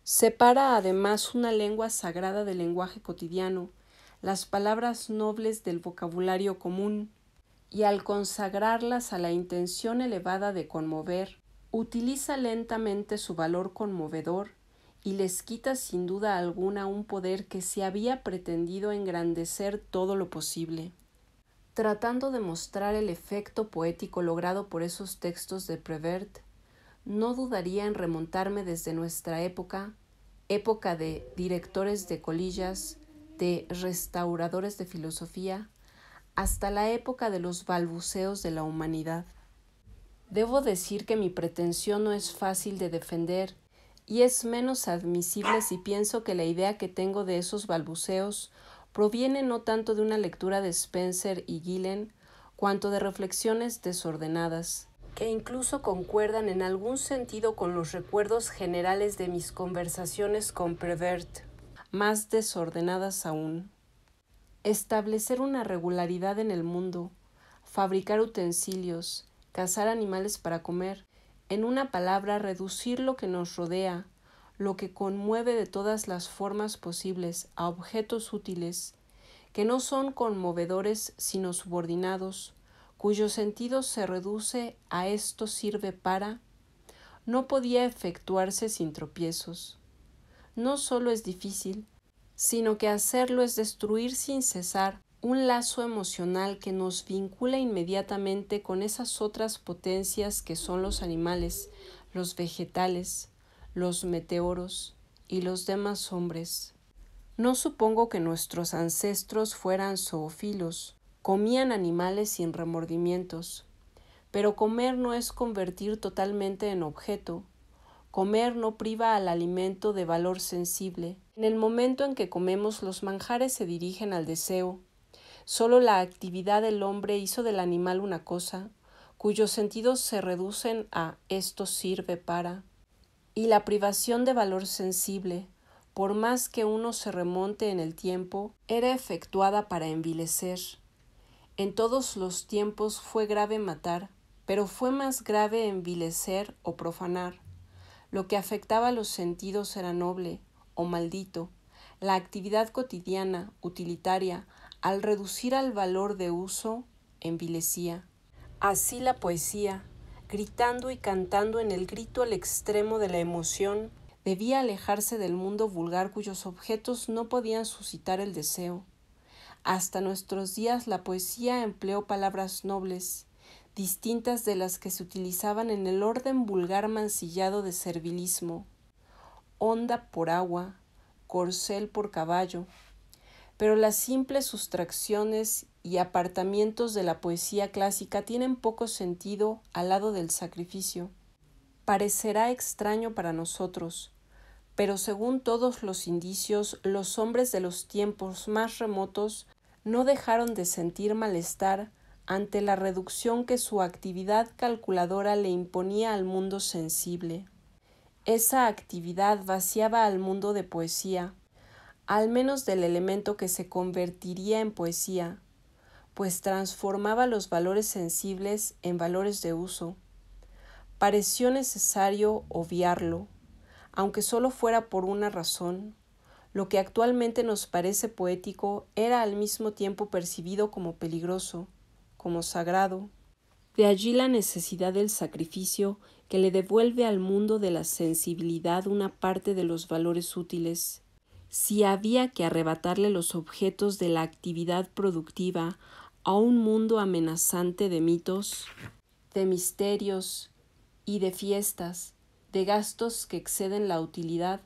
Speaker 1: Separa además una lengua sagrada del lenguaje cotidiano, las palabras nobles del vocabulario común, y al consagrarlas a la intención elevada de conmover, utiliza lentamente su valor conmovedor y les quita sin duda alguna un poder que se había pretendido engrandecer todo lo posible. Tratando de mostrar el efecto poético logrado por esos textos de Prevert, no dudaría en remontarme desde nuestra época, época de directores de colillas, de restauradores de filosofía, hasta la época de los balbuceos de la humanidad. Debo decir que mi pretensión no es fácil de defender y es menos admisible si pienso que la idea que tengo de esos balbuceos proviene no tanto de una lectura de Spencer y Gillen, cuanto de reflexiones desordenadas, que incluso concuerdan en algún sentido con los recuerdos generales de mis conversaciones con Prevert, más desordenadas aún. Establecer una regularidad en el mundo, fabricar utensilios, cazar animales para comer, en una palabra, reducir lo que nos rodea, lo que conmueve de todas las formas posibles, a objetos útiles, que no son conmovedores sino subordinados, cuyo sentido se reduce a esto sirve para, no podía efectuarse sin tropiezos. No solo es difícil, sino que hacerlo es destruir sin cesar un lazo emocional que nos vincula inmediatamente con esas otras potencias que son los animales, los vegetales, los meteoros y los demás hombres. No supongo que nuestros ancestros fueran zoofilos, comían animales sin remordimientos. Pero comer no es convertir totalmente en objeto. Comer no priva al alimento de valor sensible. En el momento en que comemos los manjares se dirigen al deseo, Solo la actividad del hombre hizo del animal una cosa, cuyos sentidos se reducen a esto sirve para, y la privación de valor sensible, por más que uno se remonte en el tiempo, era efectuada para envilecer. En todos los tiempos fue grave matar, pero fue más grave envilecer o profanar. Lo que afectaba a los sentidos era noble o maldito. La actividad cotidiana, utilitaria, al reducir al valor de uso, envilecía. Así la poesía, gritando y cantando en el grito al extremo de la emoción, debía alejarse del mundo vulgar cuyos objetos no podían suscitar el deseo. Hasta nuestros días la poesía empleó palabras nobles, distintas de las que se utilizaban en el orden vulgar mancillado de servilismo. Onda por agua, corcel por caballo, pero las simples sustracciones y apartamientos de la poesía clásica tienen poco sentido al lado del sacrificio. Parecerá extraño para nosotros, pero según todos los indicios, los hombres de los tiempos más remotos no dejaron de sentir malestar ante la reducción que su actividad calculadora le imponía al mundo sensible. Esa actividad vaciaba al mundo de poesía, al menos del elemento que se convertiría en poesía, pues transformaba los valores sensibles en valores de uso. Pareció necesario obviarlo, aunque solo fuera por una razón. Lo que actualmente nos parece poético era al mismo tiempo percibido como peligroso, como sagrado. De allí la necesidad del sacrificio que le devuelve al mundo de la sensibilidad una parte de los valores útiles si había que arrebatarle los objetos de la actividad productiva a un mundo amenazante de mitos, de misterios y de fiestas, de gastos que exceden la utilidad,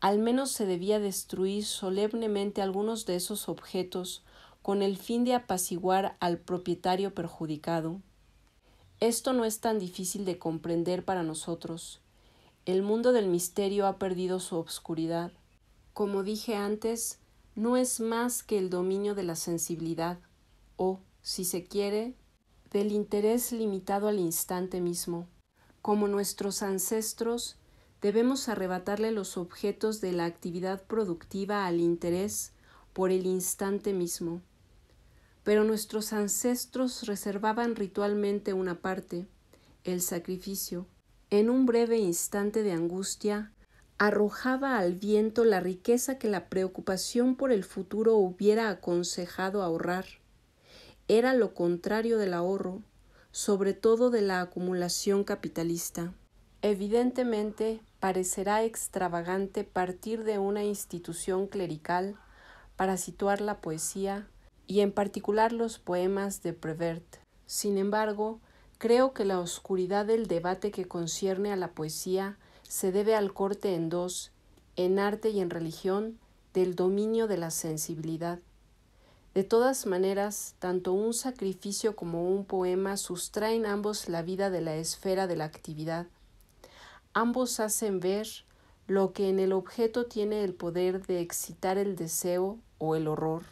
Speaker 1: al menos se debía destruir solemnemente algunos de esos objetos con el fin de apaciguar al propietario perjudicado. Esto no es tan difícil de comprender para nosotros. El mundo del misterio ha perdido su obscuridad como dije antes, no es más que el dominio de la sensibilidad o, si se quiere, del interés limitado al instante mismo. Como nuestros ancestros, debemos arrebatarle los objetos de la actividad productiva al interés por el instante mismo. Pero nuestros ancestros reservaban ritualmente una parte, el sacrificio, en un breve instante de angustia arrojaba al viento la riqueza que la preocupación por el futuro hubiera aconsejado ahorrar. Era lo contrario del ahorro, sobre todo de la acumulación capitalista. Evidentemente, parecerá extravagante partir de una institución clerical para situar la poesía y en particular los poemas de Prevert. Sin embargo, creo que la oscuridad del debate que concierne a la poesía se debe al corte en dos, en arte y en religión, del dominio de la sensibilidad. De todas maneras, tanto un sacrificio como un poema sustraen ambos la vida de la esfera de la actividad. Ambos hacen ver lo que en el objeto tiene el poder de excitar el deseo o el horror.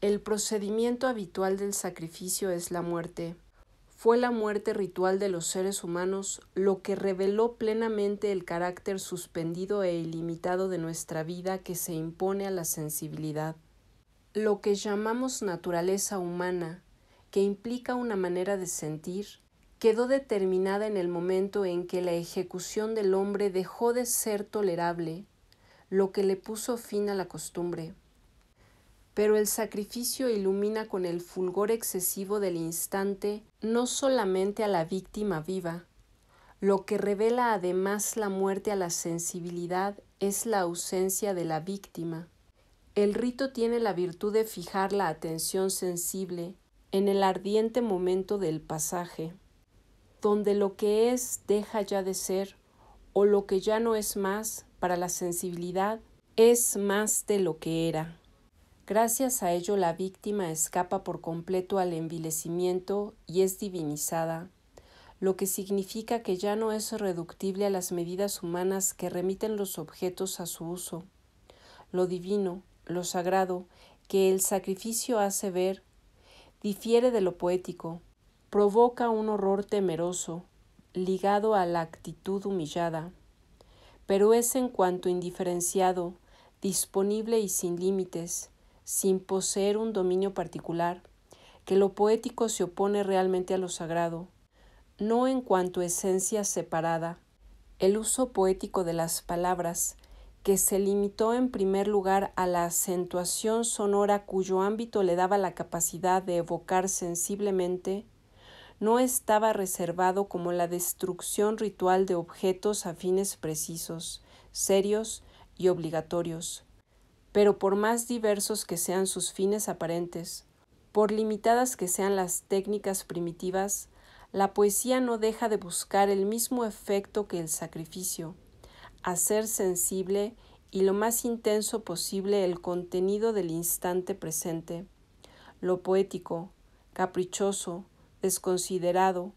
Speaker 1: El procedimiento habitual del sacrificio es la muerte, fue la muerte ritual de los seres humanos lo que reveló plenamente el carácter suspendido e ilimitado de nuestra vida que se impone a la sensibilidad. Lo que llamamos naturaleza humana, que implica una manera de sentir, quedó determinada en el momento en que la ejecución del hombre dejó de ser tolerable, lo que le puso fin a la costumbre pero el sacrificio ilumina con el fulgor excesivo del instante no solamente a la víctima viva, lo que revela además la muerte a la sensibilidad es la ausencia de la víctima. El rito tiene la virtud de fijar la atención sensible en el ardiente momento del pasaje, donde lo que es deja ya de ser, o lo que ya no es más para la sensibilidad es más de lo que era. Gracias a ello la víctima escapa por completo al envilecimiento y es divinizada, lo que significa que ya no es reductible a las medidas humanas que remiten los objetos a su uso. Lo divino, lo sagrado, que el sacrificio hace ver, difiere de lo poético, provoca un horror temeroso, ligado a la actitud humillada, pero es en cuanto indiferenciado, disponible y sin límites, sin poseer un dominio particular, que lo poético se opone realmente a lo sagrado, no en cuanto esencia separada. El uso poético de las palabras, que se limitó en primer lugar a la acentuación sonora cuyo ámbito le daba la capacidad de evocar sensiblemente, no estaba reservado como la destrucción ritual de objetos a fines precisos, serios y obligatorios, pero por más diversos que sean sus fines aparentes, por limitadas que sean las técnicas primitivas, la poesía no deja de buscar el mismo efecto que el sacrificio, hacer sensible y lo más intenso posible el contenido del instante presente, lo poético, caprichoso, desconsiderado,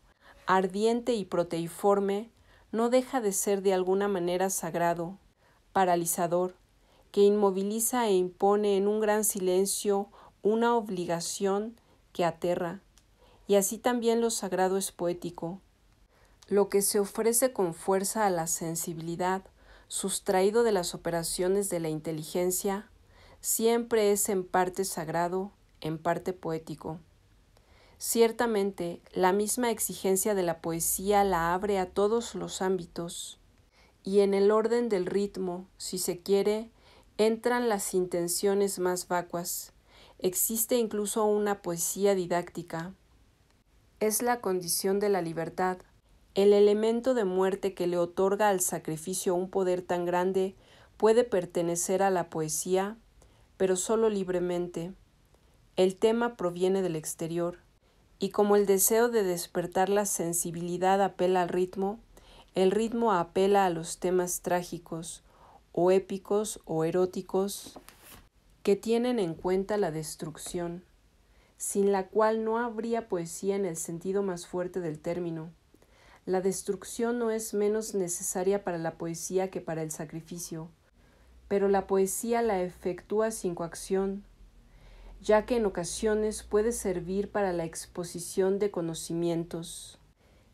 Speaker 1: ardiente y proteiforme, no deja de ser de alguna manera sagrado, paralizador, que inmoviliza e impone en un gran silencio una obligación que aterra. Y así también lo sagrado es poético. Lo que se ofrece con fuerza a la sensibilidad, sustraído de las operaciones de la inteligencia, siempre es en parte sagrado, en parte poético. Ciertamente, la misma exigencia de la poesía la abre a todos los ámbitos, y en el orden del ritmo, si se quiere, entran las intenciones más vacuas. Existe incluso una poesía didáctica. Es la condición de la libertad, el elemento de muerte que le otorga al sacrificio un poder tan grande puede pertenecer a la poesía, pero solo libremente. El tema proviene del exterior, y como el deseo de despertar la sensibilidad apela al ritmo, el ritmo apela a los temas trágicos, o épicos o eróticos que tienen en cuenta la destrucción, sin la cual no habría poesía en el sentido más fuerte del término. La destrucción no es menos necesaria para la poesía que para el sacrificio, pero la poesía la efectúa sin coacción, ya que en ocasiones puede servir para la exposición de conocimientos.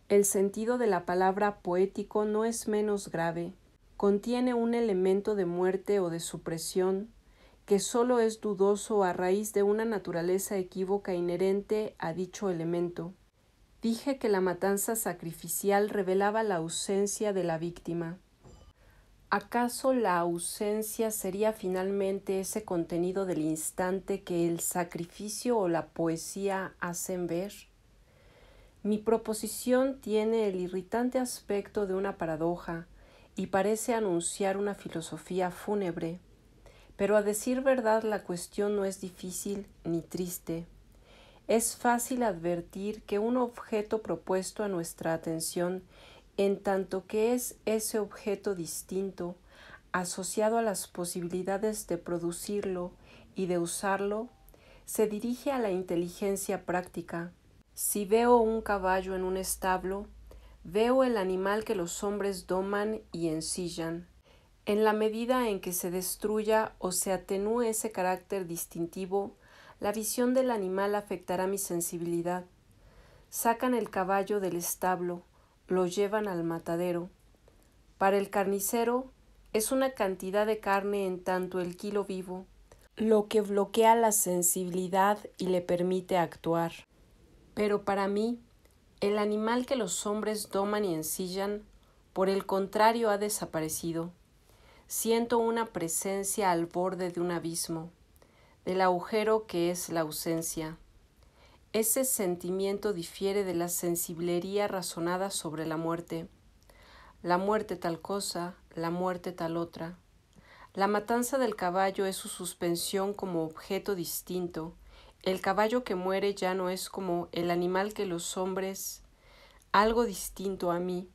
Speaker 1: El sentido de la palabra poético no es menos grave, contiene un elemento de muerte o de supresión que solo es dudoso a raíz de una naturaleza equívoca inherente a dicho elemento. Dije que la matanza sacrificial revelaba la ausencia de la víctima. ¿Acaso la ausencia sería finalmente ese contenido del instante que el sacrificio o la poesía hacen ver? Mi proposición tiene el irritante aspecto de una paradoja, y parece anunciar una filosofía fúnebre, pero a decir verdad la cuestión no es difícil ni triste. Es fácil advertir que un objeto propuesto a nuestra atención, en tanto que es ese objeto distinto, asociado a las posibilidades de producirlo y de usarlo, se dirige a la inteligencia práctica. Si veo un caballo en un establo, Veo el animal que los hombres doman y ensillan. En la medida en que se destruya o se atenúe ese carácter distintivo, la visión del animal afectará mi sensibilidad. Sacan el caballo del establo, lo llevan al matadero. Para el carnicero es una cantidad de carne en tanto el kilo vivo, lo que bloquea la sensibilidad y le permite actuar. Pero para mí, el animal que los hombres doman y ensillan, por el contrario, ha desaparecido. Siento una presencia al borde de un abismo, del agujero que es la ausencia. Ese sentimiento difiere de la sensiblería razonada sobre la muerte. La muerte tal cosa, la muerte tal otra. La matanza del caballo es su suspensión como objeto distinto, el caballo que muere ya no es como el animal que los hombres, algo distinto a mí.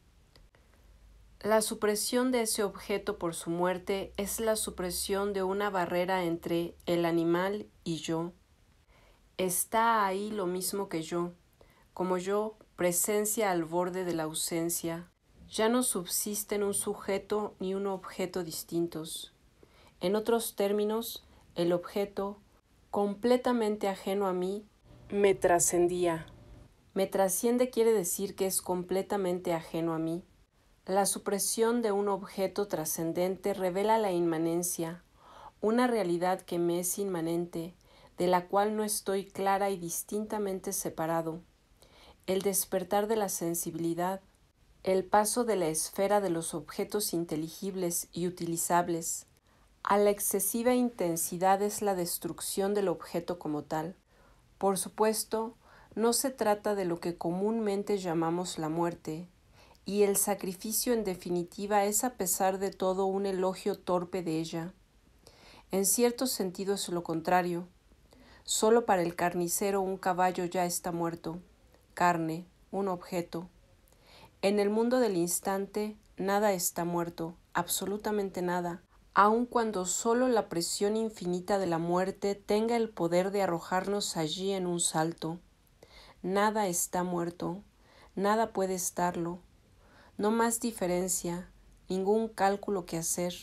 Speaker 1: La supresión de ese objeto por su muerte es la supresión de una barrera entre el animal y yo. Está ahí lo mismo que yo, como yo, presencia al borde de la ausencia. Ya no subsisten un sujeto ni un objeto distintos. En otros términos, el objeto, completamente ajeno a mí, me trascendía. Me trasciende quiere decir que es completamente ajeno a mí. La supresión de un objeto trascendente revela la inmanencia, una realidad que me es inmanente, de la cual no estoy clara y distintamente separado. El despertar de la sensibilidad, el paso de la esfera de los objetos inteligibles y utilizables, a la excesiva intensidad es la destrucción del objeto como tal. Por supuesto, no se trata de lo que comúnmente llamamos la muerte, y el sacrificio en definitiva es a pesar de todo un elogio torpe de ella. En cierto sentido es lo contrario. Solo para el carnicero un caballo ya está muerto, carne, un objeto. En el mundo del instante nada está muerto, absolutamente nada, aun cuando solo la presión infinita de la muerte tenga el poder de arrojarnos allí en un salto. Nada está muerto, nada puede estarlo, no más diferencia, ningún cálculo que hacer,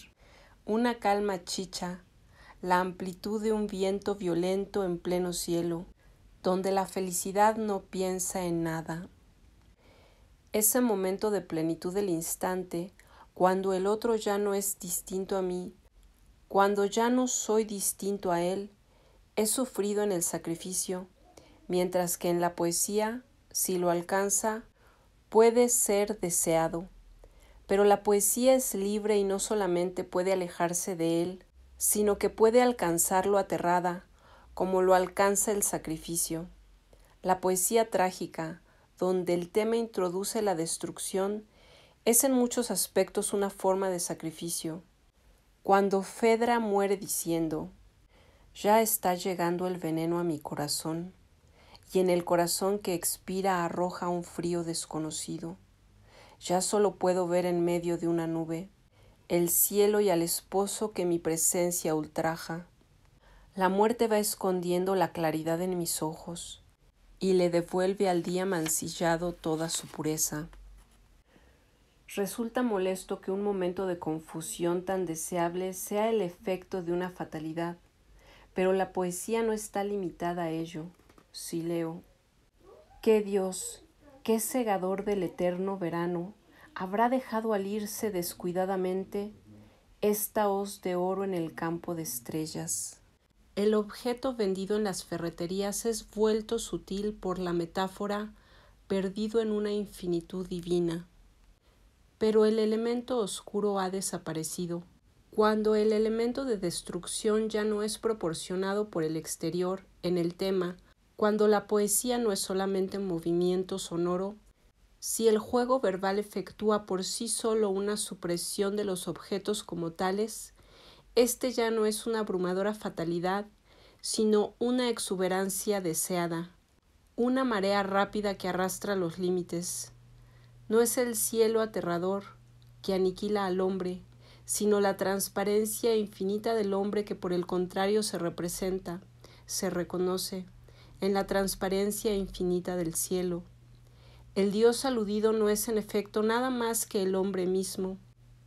Speaker 1: una calma chicha, la amplitud de un viento violento en pleno cielo, donde la felicidad no piensa en nada. Ese momento de plenitud del instante cuando el otro ya no es distinto a mí, cuando ya no soy distinto a él, he sufrido en el sacrificio, mientras que en la poesía, si lo alcanza, puede ser deseado. Pero la poesía es libre y no solamente puede alejarse de él, sino que puede alcanzarlo aterrada, como lo alcanza el sacrificio. La poesía trágica, donde el tema introduce la destrucción, es en muchos aspectos una forma de sacrificio. Cuando Fedra muere diciendo, ya está llegando el veneno a mi corazón, y en el corazón que expira arroja un frío desconocido. Ya solo puedo ver en medio de una nube el cielo y al esposo que mi presencia ultraja. La muerte va escondiendo la claridad en mis ojos y le devuelve al día mancillado toda su pureza. Resulta molesto que un momento de confusión tan deseable sea el efecto de una fatalidad, pero la poesía no está limitada a ello. Si leo, ¿qué Dios, qué segador del eterno verano, habrá dejado al irse descuidadamente esta hoz de oro en el campo de estrellas? El objeto vendido en las ferreterías es vuelto sutil por la metáfora perdido en una infinitud divina pero el elemento oscuro ha desaparecido. Cuando el elemento de destrucción ya no es proporcionado por el exterior en el tema, cuando la poesía no es solamente movimiento sonoro, si el juego verbal efectúa por sí solo una supresión de los objetos como tales, este ya no es una abrumadora fatalidad, sino una exuberancia deseada, una marea rápida que arrastra los límites, no es el cielo aterrador que aniquila al hombre, sino la transparencia infinita del hombre que por el contrario se representa, se reconoce, en la transparencia infinita del cielo. El Dios aludido no es en efecto nada más que el hombre mismo,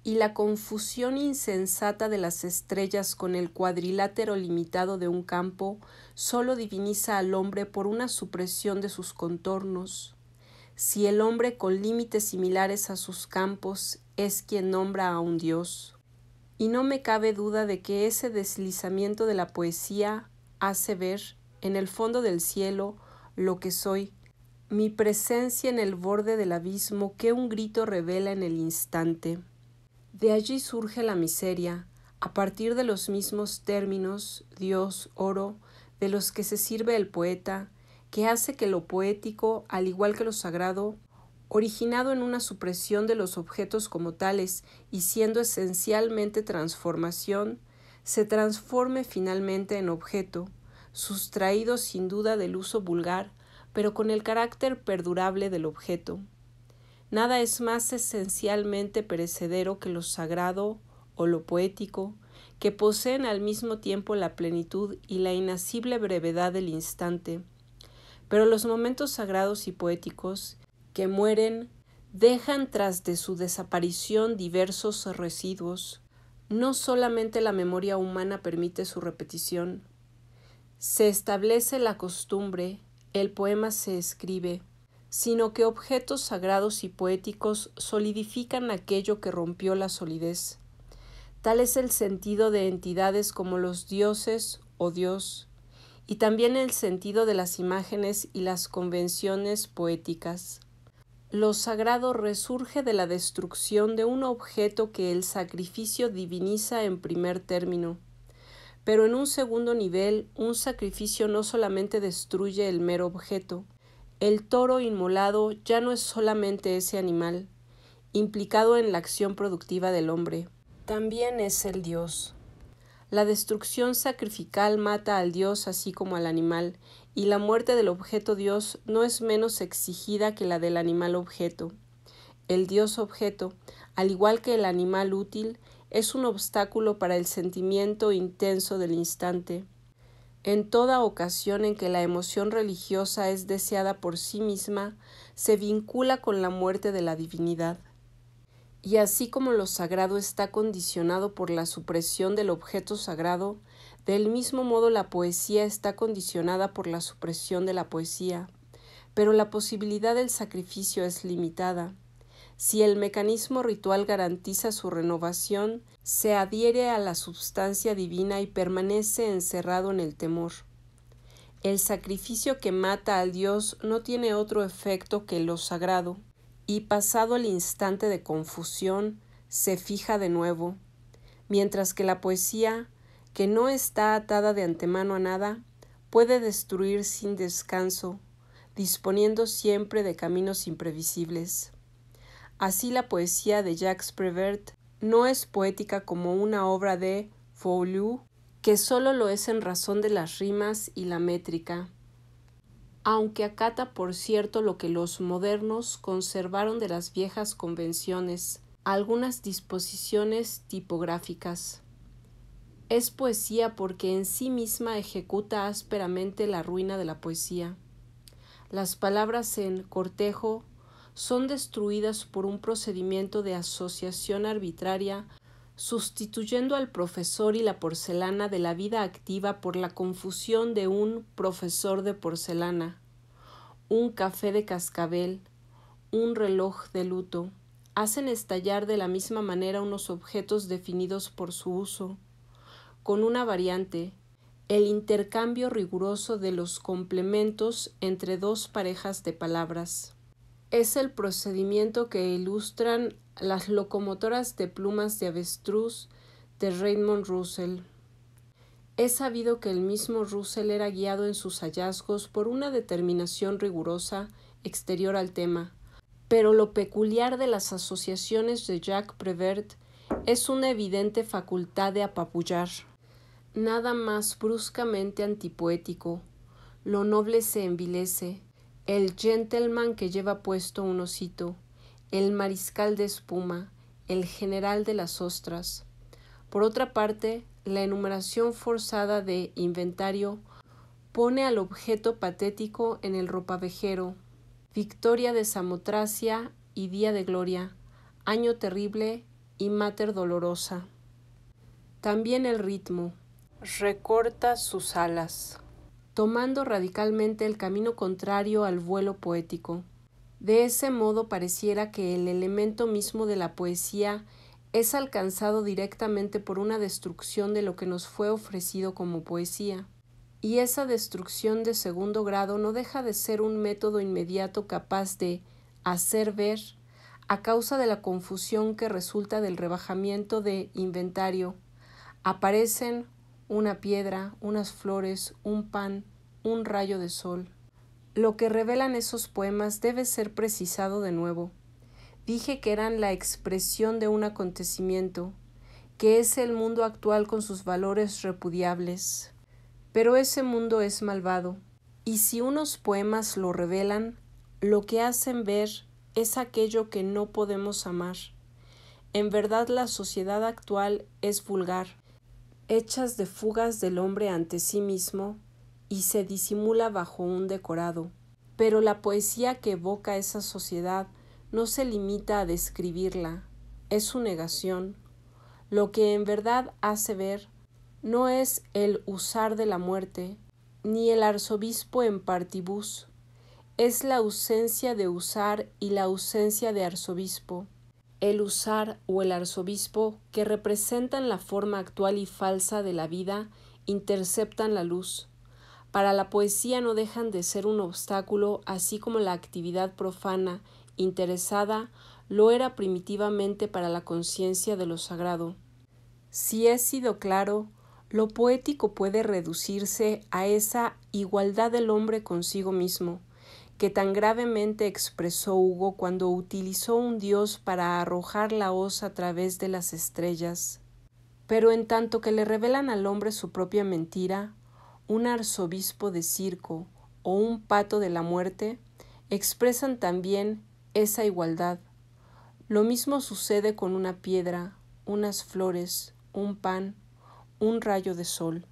Speaker 1: y la confusión insensata de las estrellas con el cuadrilátero limitado de un campo sólo diviniza al hombre por una supresión de sus contornos si el hombre con límites similares a sus campos es quien nombra a un dios. Y no me cabe duda de que ese deslizamiento de la poesía hace ver, en el fondo del cielo, lo que soy, mi presencia en el borde del abismo que un grito revela en el instante. De allí surge la miseria, a partir de los mismos términos, Dios, oro, de los que se sirve el poeta, que hace que lo poético, al igual que lo sagrado, originado en una supresión de los objetos como tales y siendo esencialmente transformación, se transforme finalmente en objeto, sustraído sin duda del uso vulgar, pero con el carácter perdurable del objeto. Nada es más esencialmente perecedero que lo sagrado o lo poético, que poseen al mismo tiempo la plenitud y la inacible brevedad del instante, pero los momentos sagrados y poéticos que mueren dejan tras de su desaparición diversos residuos. No solamente la memoria humana permite su repetición, se establece la costumbre, el poema se escribe, sino que objetos sagrados y poéticos solidifican aquello que rompió la solidez. Tal es el sentido de entidades como los dioses o Dios, y también el sentido de las imágenes y las convenciones poéticas. Lo sagrado resurge de la destrucción de un objeto que el sacrificio diviniza en primer término. Pero en un segundo nivel, un sacrificio no solamente destruye el mero objeto, el toro inmolado ya no es solamente ese animal, implicado en la acción productiva del hombre, también es el Dios. La destrucción sacrificial mata al Dios así como al animal, y la muerte del objeto Dios no es menos exigida que la del animal objeto. El Dios objeto, al igual que el animal útil, es un obstáculo para el sentimiento intenso del instante. En toda ocasión en que la emoción religiosa es deseada por sí misma, se vincula con la muerte de la divinidad. Y así como lo sagrado está condicionado por la supresión del objeto sagrado, del mismo modo la poesía está condicionada por la supresión de la poesía, pero la posibilidad del sacrificio es limitada. Si el mecanismo ritual garantiza su renovación, se adhiere a la substancia divina y permanece encerrado en el temor. El sacrificio que mata al Dios no tiene otro efecto que lo sagrado y pasado el instante de confusión, se fija de nuevo, mientras que la poesía, que no está atada de antemano a nada, puede destruir sin descanso, disponiendo siempre de caminos imprevisibles. Así la poesía de Jacques Prevert no es poética como una obra de Foucault, que solo lo es en razón de las rimas y la métrica aunque acata por cierto lo que los modernos conservaron de las viejas convenciones, algunas disposiciones tipográficas. Es poesía porque en sí misma ejecuta ásperamente la ruina de la poesía. Las palabras en cortejo son destruidas por un procedimiento de asociación arbitraria sustituyendo al profesor y la porcelana de la vida activa por la confusión de un profesor de porcelana, un café de cascabel, un reloj de luto, hacen estallar de la misma manera unos objetos definidos por su uso, con una variante, el intercambio riguroso de los complementos entre dos parejas de palabras es el procedimiento que ilustran las locomotoras de plumas de avestruz de Raymond Russell. Es sabido que el mismo Russell era guiado en sus hallazgos por una determinación rigurosa exterior al tema, pero lo peculiar de las asociaciones de Jacques Prevert es una evidente facultad de apapullar. Nada más bruscamente antipoético. Lo noble se envilece, el gentleman que lleva puesto un osito, el mariscal de espuma, el general de las ostras. Por otra parte, la enumeración forzada de inventario pone al objeto patético en el ropavejero. Victoria de Samotracia y Día de Gloria, Año Terrible y Mater Dolorosa. También el ritmo. Recorta sus alas tomando radicalmente el camino contrario al vuelo poético. De ese modo pareciera que el elemento mismo de la poesía es alcanzado directamente por una destrucción de lo que nos fue ofrecido como poesía. Y esa destrucción de segundo grado no deja de ser un método inmediato capaz de hacer ver, a causa de la confusión que resulta del rebajamiento de inventario, aparecen una piedra, unas flores, un pan, un rayo de sol. Lo que revelan esos poemas debe ser precisado de nuevo. Dije que eran la expresión de un acontecimiento, que es el mundo actual con sus valores repudiables. Pero ese mundo es malvado, y si unos poemas lo revelan, lo que hacen ver es aquello que no podemos amar. En verdad la sociedad actual es vulgar, hechas de fugas del hombre ante sí mismo y se disimula bajo un decorado. Pero la poesía que evoca esa sociedad no se limita a describirla, es su negación. Lo que en verdad hace ver no es el usar de la muerte, ni el arzobispo en partibus, es la ausencia de usar y la ausencia de arzobispo el usar o el arzobispo, que representan la forma actual y falsa de la vida, interceptan la luz. Para la poesía no dejan de ser un obstáculo, así como la actividad profana, interesada, lo era primitivamente para la conciencia de lo sagrado. Si he sido claro, lo poético puede reducirse a esa igualdad del hombre consigo mismo, que tan gravemente expresó Hugo cuando utilizó un dios para arrojar la hoz a través de las estrellas. Pero en tanto que le revelan al hombre su propia mentira, un arzobispo de circo o un pato de la muerte expresan también esa igualdad. Lo mismo sucede con una piedra, unas flores, un pan, un rayo de sol.